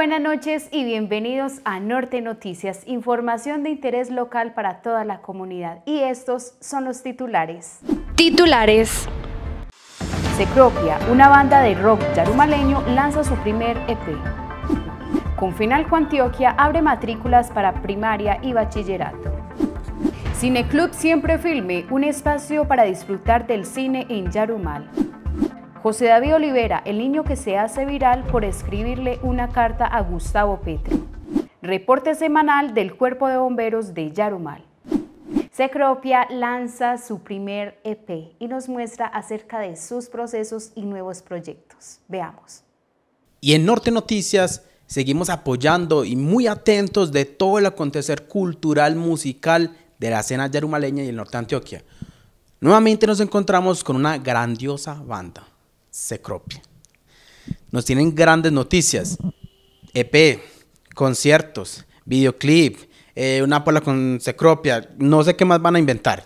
buenas noches y bienvenidos a Norte Noticias, información de interés local para toda la comunidad. Y estos son los titulares. Titulares. Secropia, una banda de rock yarumaleño, lanza su primer EP. Con Final Antioquia abre matrículas para primaria y bachillerato. Cineclub Siempre Filme, un espacio para disfrutar del cine en Yarumal. José David Olivera, el niño que se hace viral por escribirle una carta a Gustavo Petri. Reporte semanal del Cuerpo de Bomberos de Yarumal. Secropia lanza su primer EP y nos muestra acerca de sus procesos y nuevos proyectos. Veamos. Y en Norte Noticias seguimos apoyando y muy atentos de todo el acontecer cultural musical de la escena yarumaleña y el norte de Antioquia. Nuevamente nos encontramos con una grandiosa banda secropia Nos tienen grandes noticias. EP, conciertos, videoclip, eh, una pala con Secropia, no sé qué más van a inventar.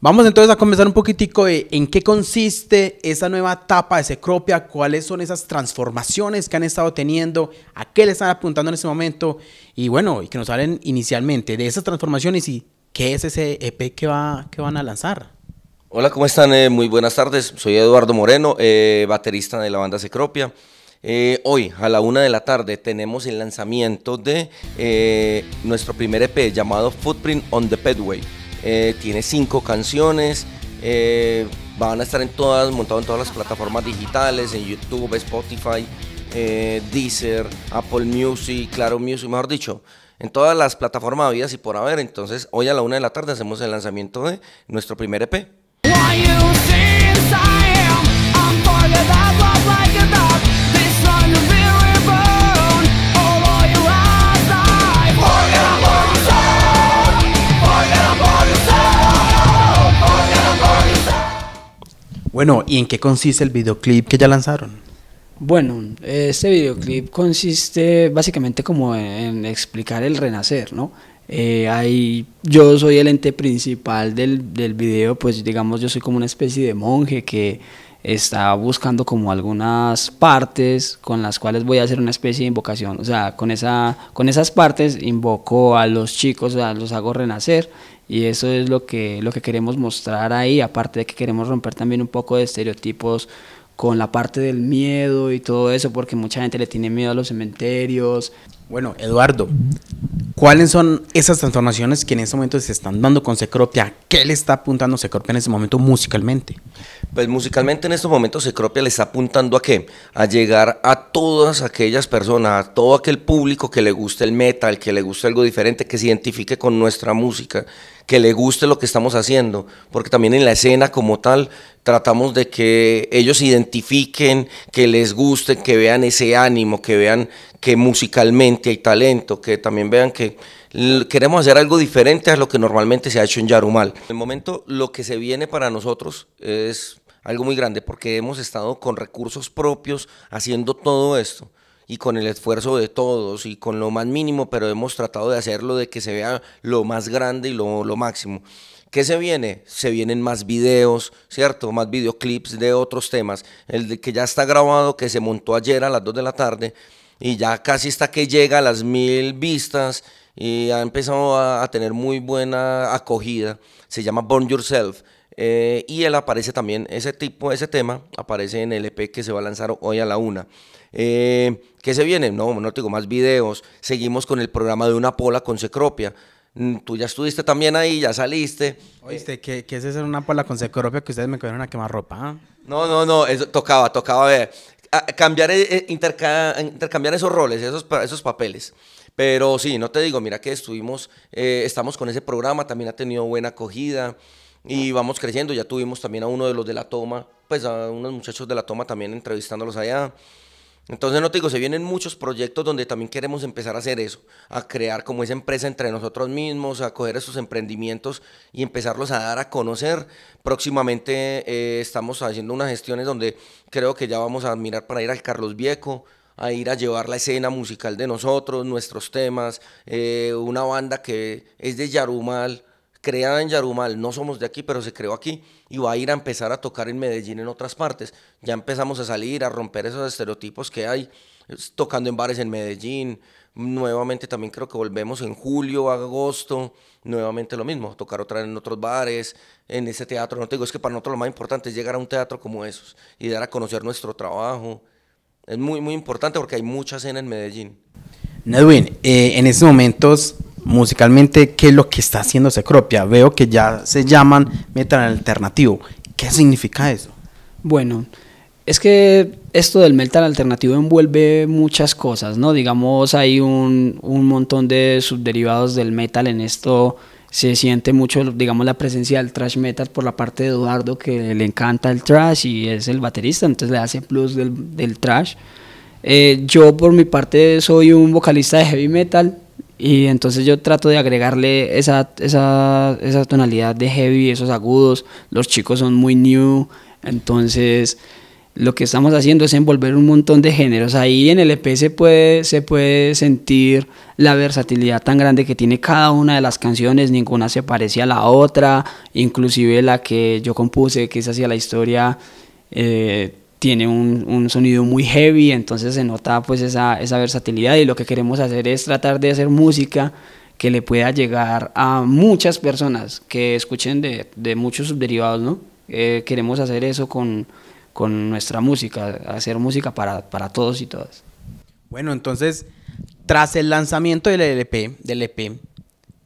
Vamos entonces a comenzar un poquitico en qué consiste esa nueva etapa de Secropia, cuáles son esas transformaciones que han estado teniendo, a qué le están apuntando en ese momento y bueno, y que nos hablen inicialmente de esas transformaciones y qué es ese EP que, va, que van a lanzar. Hola, ¿cómo están? Eh, muy buenas tardes. Soy Eduardo Moreno, eh, baterista de la banda Secropia. Eh, hoy, a la una de la tarde, tenemos el lanzamiento de nuestro primer EP llamado Footprint on the Pedway. tiene cinco canciones. van a estar en todas, montado en todas las plataformas digitales, en YouTube, Spotify, Deezer, Apple Music, Claro Music, mejor dicho en todas las plataformas habidas y por haber. Entonces, hoy a la una de la tarde hacemos el lanzamiento de nuestro primer EP. Bueno, ¿y en qué consiste el videoclip que ya lanzaron? Bueno, este videoclip consiste básicamente como en explicar el renacer, ¿no? Eh, ahí yo soy el ente principal del, del, video, pues digamos yo soy como una especie de monje que está buscando como algunas partes con las cuales voy a hacer una especie de invocación, o sea, con, esa, con esas partes invoco a los chicos, o los hago renacer y eso es lo que, lo que queremos mostrar ahí, aparte de que queremos romper también un poco de estereotipos con la parte del miedo y todo eso, porque mucha gente le tiene miedo a los cementerios, bueno, Eduardo, ¿cuáles son esas transformaciones que en este momento se están dando con Secropia? ¿Qué le está apuntando Secropia en este momento musicalmente? Pues musicalmente en estos momentos Secropia le está apuntando a qué? A llegar a todas aquellas personas, a todo aquel público que le guste el metal, que le guste algo diferente, que se identifique con nuestra música, que le guste lo que estamos haciendo, porque también en la escena como tal tratamos de que ellos identifiquen, que les guste, que vean ese ánimo, que vean que musicalmente hay talento, que también vean que queremos hacer algo diferente a lo que normalmente se ha hecho en Yarumal. En el momento lo que se viene para nosotros es algo muy grande porque hemos estado con recursos propios haciendo todo esto y con el esfuerzo de todos y con lo más mínimo, pero hemos tratado de hacerlo de que se vea lo más grande y lo, máximo. ¿Qué se viene? Se vienen más videos, ¿cierto? Más videoclips de otros temas. El de que ya está grabado, que se montó ayer a las 2 de la tarde, y ya casi está que llega a las mil vistas y ha empezado a, tener muy buena acogida. Se llama Born Yourself. Eh, y él aparece también, ese tipo, ese tema aparece en el EP que se va a lanzar hoy a la una. Eh, ¿Qué se viene? No, no tengo más videos. Seguimos con el programa de una pola con Secropia. Mm, tú ya estuviste también ahí, ya saliste. Oíste, ¿qué, es eso una pola con Secropia que ustedes me quedaron a quemar ropa? ¿ah? No, no, no, eso tocaba, tocaba ver cambiar, eh, eh, intercambiar esos roles, esos, esos papeles. Pero sí, no te digo, mira que estuvimos, eh, estamos con ese programa, también ha tenido buena acogida y vamos creciendo. Ya tuvimos también a uno de los de la toma, pues a unos muchachos de la toma también entrevistándolos allá. Entonces, no te digo, se vienen muchos proyectos donde también queremos empezar a hacer eso, a crear como esa empresa entre nosotros mismos, a coger esos emprendimientos y empezarlos a dar a conocer. Próximamente eh, estamos haciendo unas gestiones donde creo que ya vamos a admirar para ir al Carlos Vieco, a ir a llevar la escena musical de nosotros, nuestros temas, eh, una banda que es de Yarumal creada en Yarumal, no somos de aquí, pero se creó aquí y va a ir a empezar a tocar en Medellín en otras partes. Ya empezamos a salir, a romper esos estereotipos que hay, tocando en bares en Medellín. Nuevamente también creo que volvemos en julio, agosto, nuevamente lo mismo, tocar otra vez en otros bares, en ese teatro. No te digo, es que para nosotros lo más importante es llegar a un teatro como esos y dar a conocer nuestro trabajo. Es muy, muy importante porque hay mucha cena en Medellín. Edwin, eh, en estos momentos musicalmente qué es lo que está haciendo Secropia. Veo que ya se llaman metal alternativo. ¿Qué significa eso? Bueno, es que esto del metal alternativo envuelve muchas cosas, ¿no? Digamos, hay un, montón de subderivados del metal en esto se siente mucho, digamos, la presencia del trash metal por la parte de Eduardo, que le encanta el trash y es el baterista, entonces le hace plus del, del trash. Eh, yo, por mi parte, soy un vocalista de heavy metal. Y entonces yo trato de agregarle esa, tonalidad de heavy, esos agudos. Los chicos son muy new. Entonces lo que estamos haciendo es envolver un montón de géneros. Ahí en el EP se puede, se puede sentir la versatilidad tan grande que tiene cada una de las canciones. Ninguna se parece a la otra. Inclusive la que yo compuse, que es hacia la historia. Eh, tiene un, un, sonido muy heavy, entonces se nota pues esa, esa versatilidad y lo que queremos hacer es tratar de hacer música que le pueda llegar a muchas personas que escuchen de, de muchos subderivados, ¿no? Eh, queremos hacer eso con, con, nuestra música, hacer música para, para, todos y todas. Bueno, entonces, tras el lanzamiento del e LP, del EP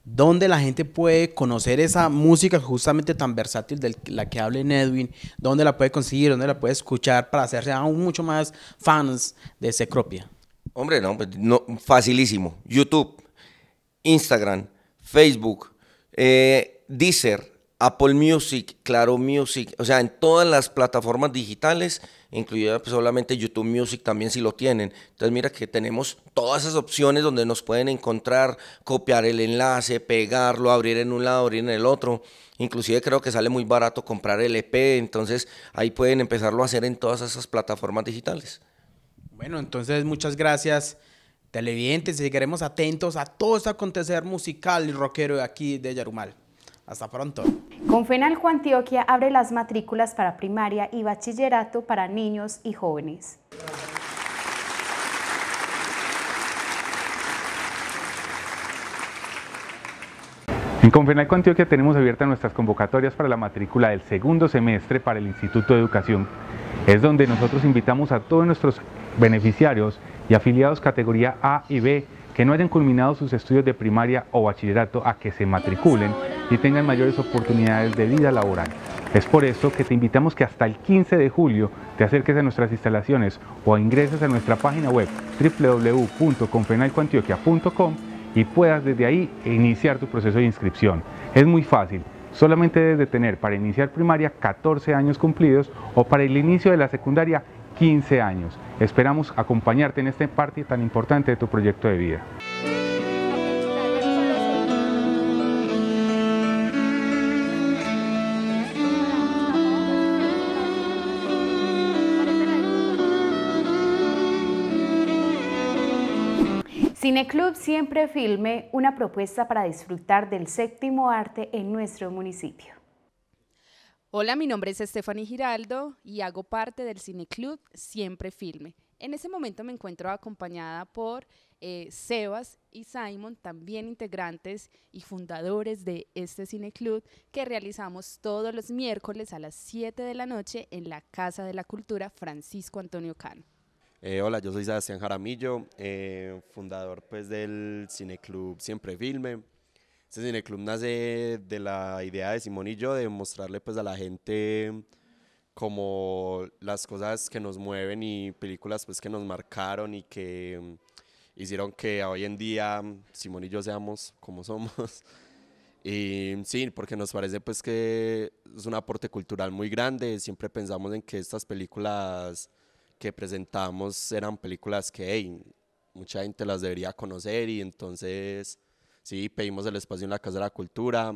¿Dónde la gente puede conocer esa música justamente tan versátil de la que habla Edwin, dónde la puede conseguir, dónde la puede escuchar para hacerse aún mucho más fans de Secropia. Hombre, pues, no, facilísimo. YouTube, Instagram, Facebook, eh, Deezer, Apple Music, Claro Music, o sea, en todas las plataformas digitales, incluida solamente pues, YouTube Music también si lo tienen. Entonces mira que tenemos todas esas opciones donde nos pueden encontrar, copiar el enlace, pegarlo, abrir en un lado, abrir en el otro. Inclusive creo que sale muy barato comprar el EP, entonces ahí pueden empezarlo a hacer en todas esas plataformas digitales. Bueno, entonces muchas gracias televidentes, seguiremos atentos a todo este acontecer musical y rockero de aquí de Yarumal. Hasta pronto. Confenalco Antioquia abre las matrículas para primaria y bachillerato para niños y jóvenes. En Confenalco Antioquia tenemos abiertas nuestras convocatorias para la matrícula del segundo semestre para el Instituto de Educación. Es donde nosotros invitamos a todos nuestros beneficiarios y afiliados categoría A y B que no hayan culminado sus estudios de primaria o bachillerato a que se matriculen y tengan mayores oportunidades de vida laboral. Es por eso que te invitamos que hasta el 15 de julio te acerques a nuestras instalaciones o ingreses a nuestra página web www.confenalcoantioquia.com y puedas desde ahí iniciar tu proceso de inscripción. Es muy fácil, solamente debes de tener para iniciar primaria 14 años cumplidos o para el inicio de la secundaria 15 años. Esperamos acompañarte en esta parte tan importante de tu proyecto de vida. Cineclub siempre filme, una propuesta para disfrutar del séptimo arte en nuestro municipio. Hola, mi nombre es Stephanie Giraldo y hago parte del Cineclub Siempre Filme. En ese momento me encuentro acompañada por eh, Sebas y Simon, también integrantes y fundadores de este Cineclub que realizamos todos los miércoles a las 7 de la noche en la Casa de la Cultura Francisco Antonio Cano. Eh, hola, yo soy Sebastián Jaramillo, eh, fundador pues, del Cineclub Siempre Filme. Este Cine Club nace de la idea de Simón y yo de mostrarle pues a la gente como las cosas que nos mueven y películas pues que nos marcaron y que hicieron que hoy en día Simón y yo seamos como somos. Y sí, porque nos parece pues que es un aporte cultural muy grande. Siempre pensamos en que estas películas que presentamos eran películas que hey, mucha gente las debería conocer y entonces Sí, pedimos el espacio en la Casa de la Cultura.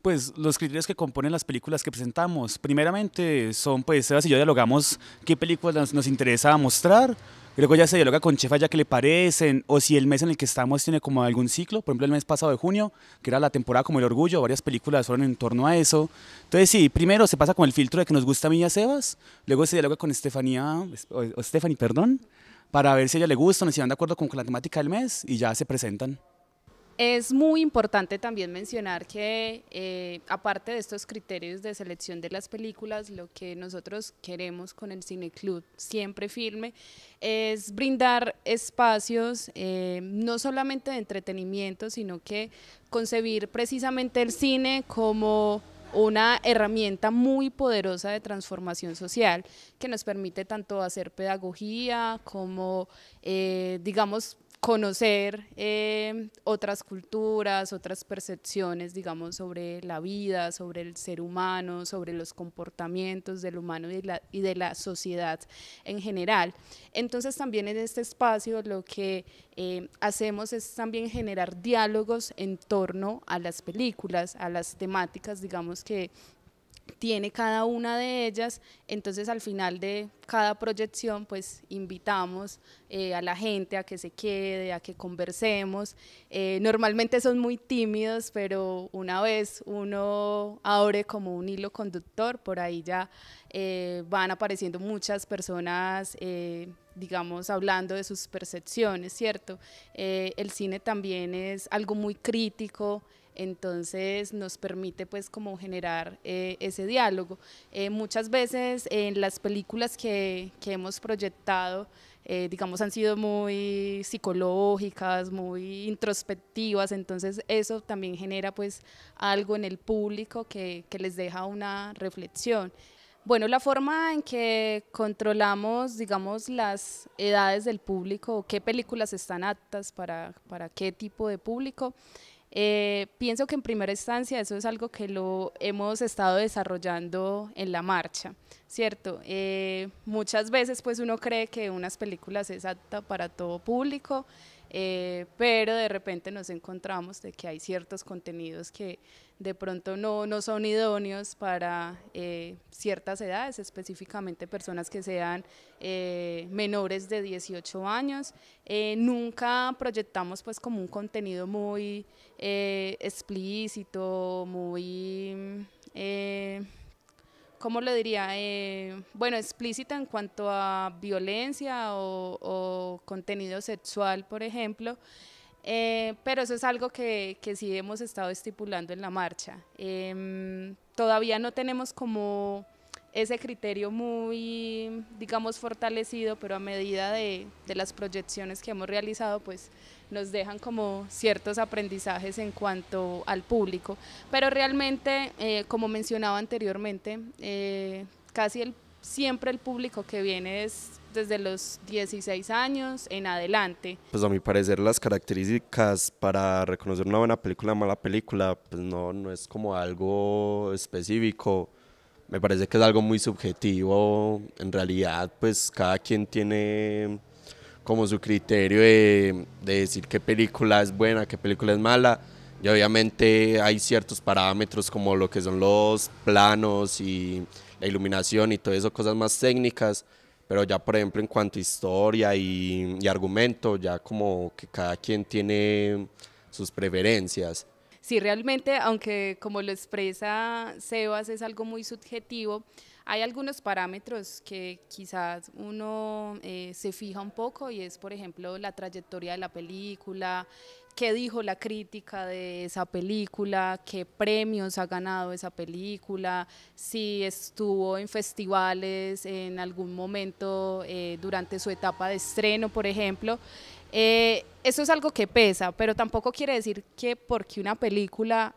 Pues los criterios que componen las películas que presentamos, primeramente son, pues, Sebas y yo dialogamos qué películas nos interesa mostrar. Luego ya se dialoga con Chefa ya que le parecen, o si el mes en el que estamos tiene como algún ciclo, por ejemplo el mes pasado de junio, que era la temporada como El Orgullo, varias películas fueron en torno a eso. Entonces sí, primero se pasa con el filtro de que nos gusta a mí y a Sebas, luego se dialoga con Estefanía, o Stephanie, perdón, para ver si a ella le gusta, o si van de acuerdo con la temática del mes, y ya se presentan. Es muy importante también mencionar que eh, aparte de estos criterios de selección de las películas, lo que nosotros queremos con el Cine Club siempre firme es brindar espacios eh, no solamente de entretenimiento, sino que concebir precisamente el cine como una herramienta muy poderosa de transformación social que nos permite tanto hacer pedagogía como, eh, digamos, conocer eh, otras culturas, otras percepciones, digamos, sobre la vida, sobre el ser humano, sobre los comportamientos del humano y, de la sociedad en general. Entonces también en este espacio lo que eh, hacemos es también generar diálogos en torno a las películas, a las temáticas, digamos, que tiene cada una de ellas, entonces al final de cada proyección pues invitamos eh, a la gente a que se quede, a que conversemos. Eh, normalmente son muy tímidos, pero una vez uno abre como un hilo conductor, por ahí ya eh, van apareciendo muchas personas digamos, hablando de sus percepciones, ¿cierto? el cine también es algo muy crítico, entonces nos permite pues como generar eh, ese diálogo. Eh, muchas veces en las películas que, hemos proyectado, eh, digamos, han sido muy psicológicas, muy introspectivas, entonces eso también genera pues algo en el público que, les deja una reflexión. Bueno, la forma en que controlamos, digamos, las edades del público, qué películas están aptas para, para qué tipo de público, eh, pienso que en primera instancia eso es algo que lo hemos estado desarrollando en la marcha, ¿cierto? Eh, muchas veces pues uno cree que unas películas es apta para todo público, eh, pero de repente nos encontramos de que hay ciertos contenidos que de pronto no, son idóneos para eh, ciertas edades, específicamente personas que sean eh, menores de 18 años. nunca proyectamos pues como un contenido muy explícito, muy ¿cómo lo diría? Eh, bueno, explícita en cuanto a violencia o, contenido sexual, por ejemplo. Eh, pero eso es algo que, sí hemos estado estipulando en la marcha. Em, todavía no tenemos como ese criterio muy, digamos, fortalecido, pero a medida de las proyecciones que hemos realizado, pues nos dejan como ciertos aprendizajes en cuanto al público. Pero realmente, eh, como mencionaba anteriormente, eh, casi el, siempre el público que viene es desde los 16 años en adelante. Pues a mi parecer las características para reconocer una buena película, mala película, pues no, no es como algo específico. Me parece que es algo muy subjetivo. En realidad, pues cada quien tiene como su criterio de, decir qué película es buena, qué película es mala. Y obviamente hay ciertos parámetros como lo que son los planos y la iluminación y todo eso, cosas más técnicas. Pero ya, por ejemplo, en cuanto a historia y, y argumento, ya como que cada quien tiene sus preferencias. Sí, realmente, aunque como lo expresa Sebas, es algo muy subjetivo hay algunos parámetros que quizás uno eh, se fija un poco y es, por ejemplo, la trayectoria de la película, qué dijo la crítica de esa película, qué premios ha ganado esa película, si estuvo en festivales en algún momento eh, durante su etapa de estreno, por ejemplo. Eh, eso es algo que pesa, pero tampoco quiere decir que porque una película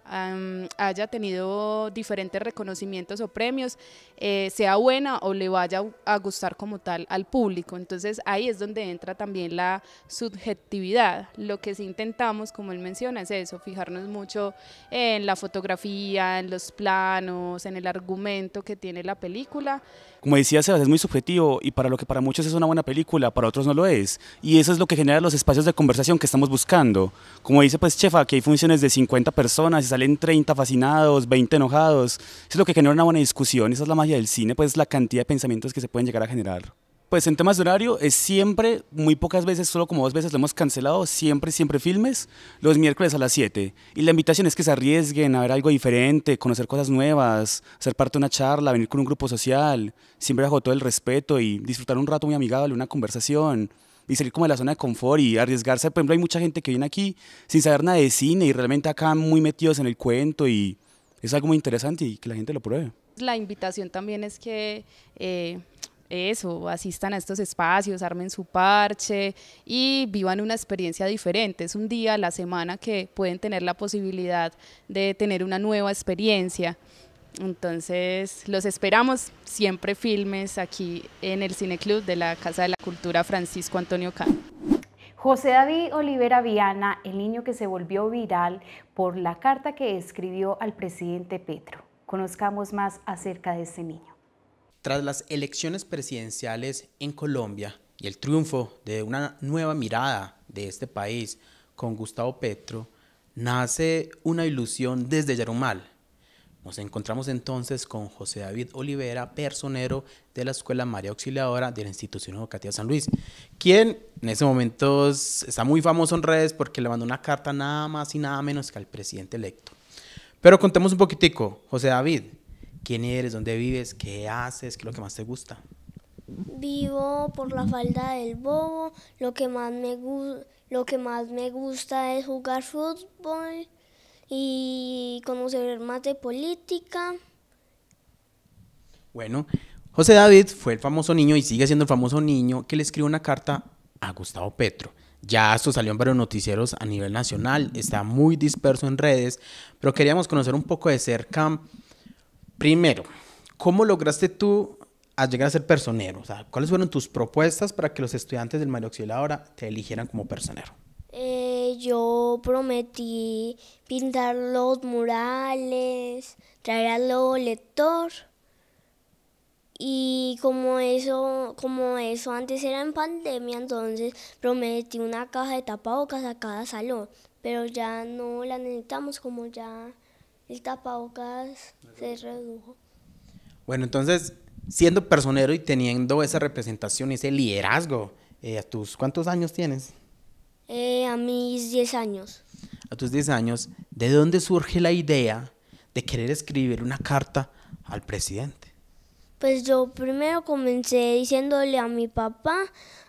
haya tenido diferentes reconocimientos o premios, eh, sea buena o le vaya a gustar como tal al público. Entonces ahí es donde entra también la subjetividad. Lo que sí intentamos, como él menciona, es eso, fijarnos mucho en la fotografía, en los planos, en el argumento que tiene la película. Como decía Sebas, es muy subjetivo y para lo que para muchos es una buena película, para otros no lo es. Y eso es lo que genera los espacios de conversación que estamos buscando. Como dice pues Chefa, que hay funciones de 50 personas y salen 30 fascinados, 20 enojados. Eso es lo que genera una buena discusión, esa es la magia del cine, pues la cantidad de pensamientos que se pueden llegar a generar. Pues en temas de horario es siempre, muy pocas veces, solo como dos veces lo hemos cancelado, siempre, siempre filmes, los miércoles a las 7. Y la invitación es que se arriesguen a ver algo diferente, conocer cosas nuevas, ser parte de una charla, venir con un grupo social, siempre bajo todo el respeto y disfrutar un rato muy amigable, una conversación y salir como de la zona de confort y arriesgarse. Por ejemplo, hay mucha gente que viene aquí sin saber nada de cine y realmente acá muy metidos en el cuento y es algo muy interesante y que la gente lo pruebe. La invitación también es que... Eh, eso, asistan a estos espacios, armen su parche y vivan una experiencia diferente. Es un día a la semana que pueden tener la posibilidad de tener una nueva experiencia. Entonces, los esperamos siempre filmes aquí en el Cineclub de la Casa de la Cultura Francisco Antonio Cano. José David Olivera Viana, el niño que se volvió viral por la carta que escribió al presidente Petro. Conozcamos más acerca de ese niño. Tras las elecciones presidenciales en Colombia y el triunfo de una nueva mirada de este país con Gustavo Petro, nace una ilusión desde Yarumal, nos encontramos entonces con José David Olivera, personero de la Escuela María Auxiliadora de la Institución Educativa San Luis, quien en ese momento está muy famoso en redes porque le mandó una carta nada más y nada menos que al presidente electo. Pero contemos un poquitico, José David, ¿quién eres? ¿Dónde vives? ¿Qué haces? ¿Qué es lo que más te gusta? Vivo por la falda del bobo, lo que más me, lo que más me gusta es jugar fútbol y conocer más de política. Bueno, José David fue el famoso niño y sigue siendo el famoso niño que le escribió una carta a Gustavo Petro. Ya esto salió en varios noticieros a nivel nacional, está muy disperso en redes, pero queríamos conocer un poco de cerca. Primero, ¿cómo lograste tú a llegar a ser personero? O sea, ¿Cuáles fueron tus propuestas para que los estudiantes del Mario ahora te eligieran como personero? Eh, yo prometí pintar los murales, traer al lector. Y como eso, como eso antes era en pandemia, entonces prometí una caja de tapabocas a cada salón, pero ya no la necesitamos como ya el tapabocas se redujo. Bueno, entonces, siendo personero y teniendo esa representación, ese liderazgo, eh, ¿a tus cuántos años tienes? Eh, a mis 10 años. A tus 10 años, ¿de dónde surge la idea de querer escribir una carta al presidente? Pues yo primero comencé diciéndole a mi papá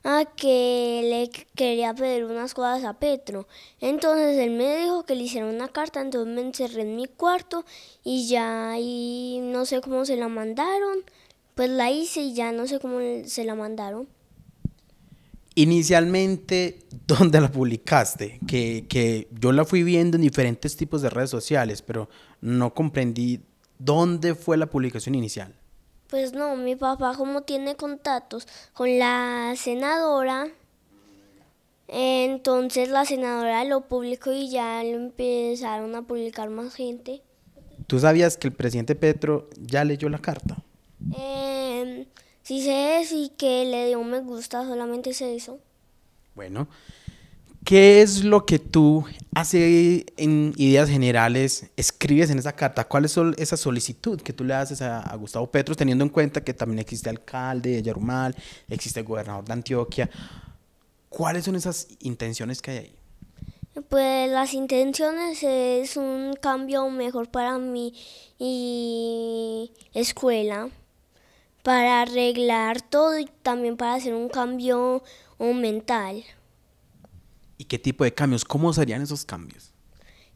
a ah, que le quería pedir unas cosas a Petro. Entonces él me dijo que le hiciera una carta, entonces me encerré en mi cuarto y ya ahí no sé cómo se la mandaron. Pues la hice y ya no sé cómo se la mandaron. Inicialmente, ¿dónde la publicaste? Que, que, yo la fui viendo en diferentes tipos de redes sociales, pero no comprendí dónde fue la publicación inicial. Pues no, mi papá como tiene contactos con la senadora, entonces la senadora lo publicó y ya lo empezaron a publicar más gente. ¿Tú sabías que el presidente Petro ya leyó la carta? Eh, si sé, y que le dio un me gusta, solamente sé eso. Bueno, ¿qué es lo que tú, hace en ideas generales, escribes en esa carta? ¿Cuál es esa solicitud que tú le haces a, Gustavo Petros, teniendo en cuenta que también existe alcalde de Yarumal, existe el gobernador de Antioquia? ¿Cuáles son esas intenciones que hay ahí? Pues las intenciones es un cambio mejor para mi y escuela para arreglar todo y también para hacer un cambio mental. ¿Y qué tipo de cambios? ¿Cómo serían esos cambios?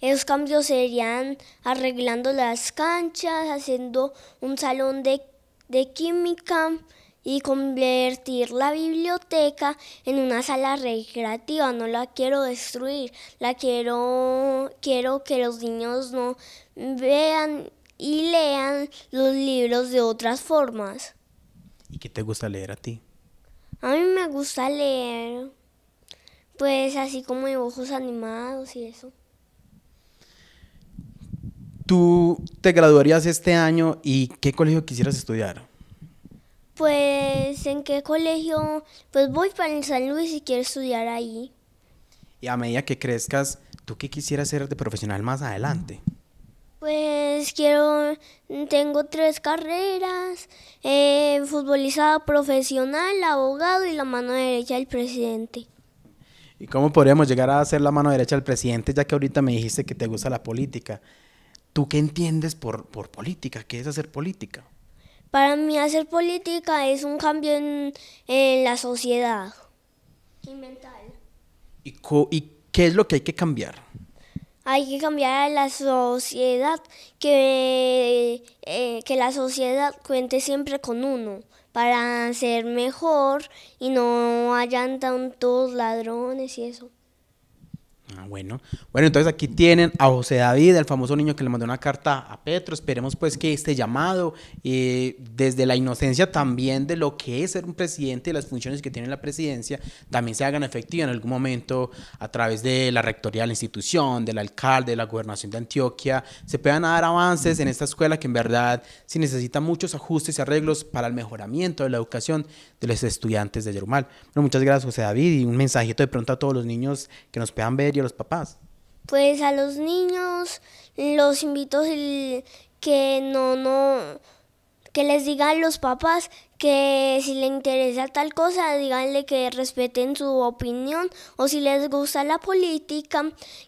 Esos cambios serían arreglando las canchas, haciendo un salón de, química y convertir la biblioteca en una sala recreativa. No la quiero destruir, la quiero, quiero que los niños no vean y lean los libros de otras formas. ¿Y qué te gusta leer a ti? A mí me gusta leer, pues así como dibujos animados y eso. ¿Tú te graduarías este año y qué colegio quisieras estudiar? Pues en qué colegio, pues voy para el San Luis y quiero estudiar ahí. Y a medida que crezcas, ¿tú qué quisieras ser de profesional más adelante? Pues quiero, tengo tres carreras, eh, futbolista profesional, abogado y la mano derecha del presidente. ¿Y cómo podríamos llegar a ser la mano derecha del presidente, ya que ahorita me dijiste que te gusta la política? ¿Tú qué entiendes por, política? ¿Qué es hacer política? Para mí hacer política es un cambio en, la sociedad y mental. ¿Y qué es lo que hay que cambiar? hay que cambiar a la sociedad, que, eh, que la sociedad cuente siempre con uno para ser mejor y no hayan tantos ladrones y eso. Ah, bueno. Bueno, entonces aquí tienen a José David, el famoso niño que le mandó una carta a Petro. Esperemos pues que este llamado, eh, desde la inocencia también de lo que es ser un presidente y las funciones que tiene la presidencia, también se hagan efectivas en algún momento a través de la rectoría de la institución, del alcalde, de la gobernación de Antioquia. Se puedan dar avances en esta escuela que en verdad se necesita muchos ajustes y arreglos para el mejoramiento de la educación de los estudiantes de Yerumal. muchas gracias José David y un mensajito de pronto a todos los niños que nos puedan ver los papás? Pues a los niños los invito que no, no, que les digan los papás que si le interesa tal cosa, díganle que respeten su opinión o si les gusta la política,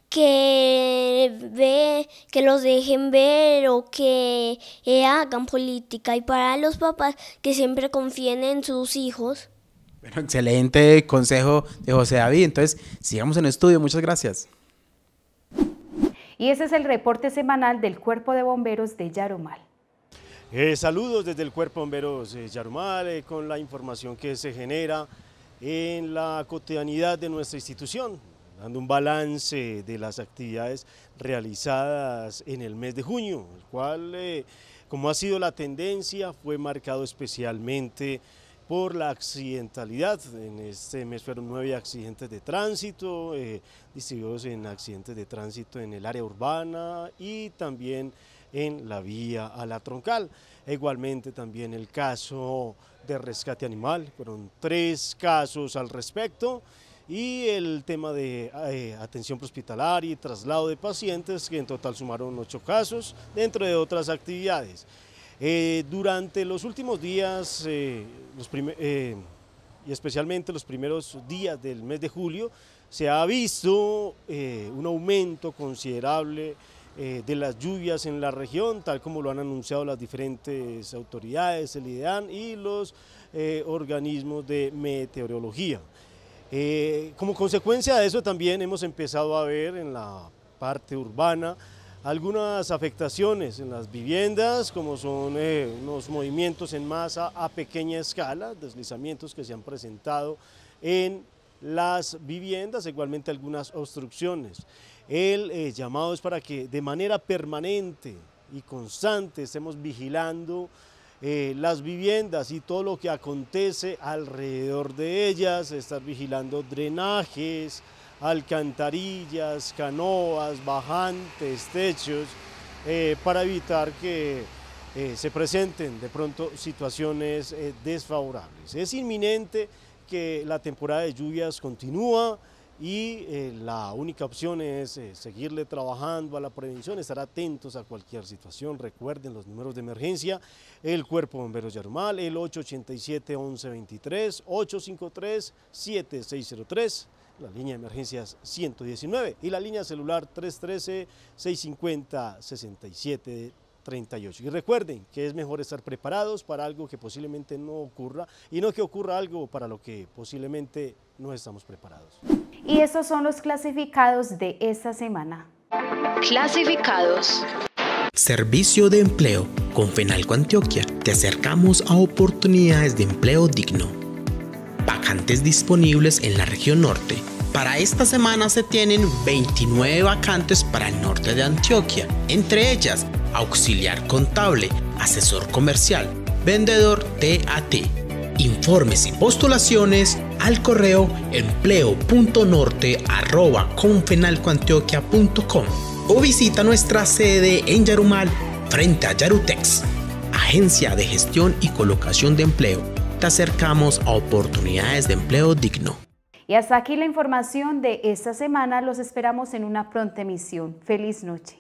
que ve, que los dejen ver o que eh, hagan política y para los papás que siempre confíen en sus hijos. Bueno, excelente consejo de José David. Entonces, sigamos en el estudio. Muchas gracias. Y ese es el reporte semanal del Cuerpo de Bomberos de Yarumal. Eh, saludos desde el Cuerpo de Bomberos de Yarumal eh, con la información que se genera en la cotidianidad de nuestra institución, dando un balance de las actividades realizadas en el mes de junio, el cual, eh, como ha sido la tendencia, fue marcado especialmente por la accidentalidad. En este mes fueron nueve accidentes de tránsito, eh, distribuidos en accidentes de tránsito en el área urbana y también en la vía a la troncal. E igualmente también el caso de rescate animal, fueron tres casos al respecto y el tema de eh, atención hospitalaria y traslado de pacientes, que en total sumaron ocho casos, dentro de otras actividades. Eh, durante los últimos días eh, eh, y especialmente los primeros días del mes de julio se ha visto un aumento considerable de las lluvias en la región, tal como lo han anunciado las diferentes autoridades, el IDEAN y los organismos de meteorología. como consecuencia de eso también hemos empezado a ver en la parte urbana algunas afectaciones en las viviendas, como son unos eh, movimientos en masa a pequeña escala, deslizamientos que se han presentado en las viviendas, igualmente algunas obstrucciones. El eh, llamado es para que de manera permanente y constante estemos vigilando eh, las viviendas y todo lo que acontece alrededor de ellas, estar vigilando drenajes, alcantarillas, canoas, bajantes, techos, eh, para evitar que eh, se presenten de pronto situaciones eh, desfavorables. Es inminente que la temporada de lluvias continúa y la única opción es seguirle trabajando a la prevención, estar atentos a cualquier situación. Recuerden los números de emergencia, el Cuerpo bombero Bomberos Yarumal, el 887-1123, 853-7603 la línea de emergencias 119 y la línea celular 313-650-6738. Y recuerden que es mejor estar preparados para algo que posiblemente no ocurra y no que ocurra algo para lo que posiblemente no estamos preparados. Y estos son los clasificados de esta semana. Clasificados. Servicio de Empleo. Con Fenalco Antioquia te acercamos a oportunidades de empleo digno vacantes disponibles en la región norte. Para esta semana se tienen 29 vacantes para el norte de Antioquia, entre ellas auxiliar contable, asesor comercial, vendedor TAT. Informes y postulaciones al correo empleo.norte.confenalcoantioquia.com o visita nuestra sede en Yarumal frente a Yarutex, Agencia de Gestión y Colocación de Empleo te acercamos a oportunidades de empleo digno. Y hasta aquí la información de esta semana. Los esperamos en una pronta emisión. Feliz noche.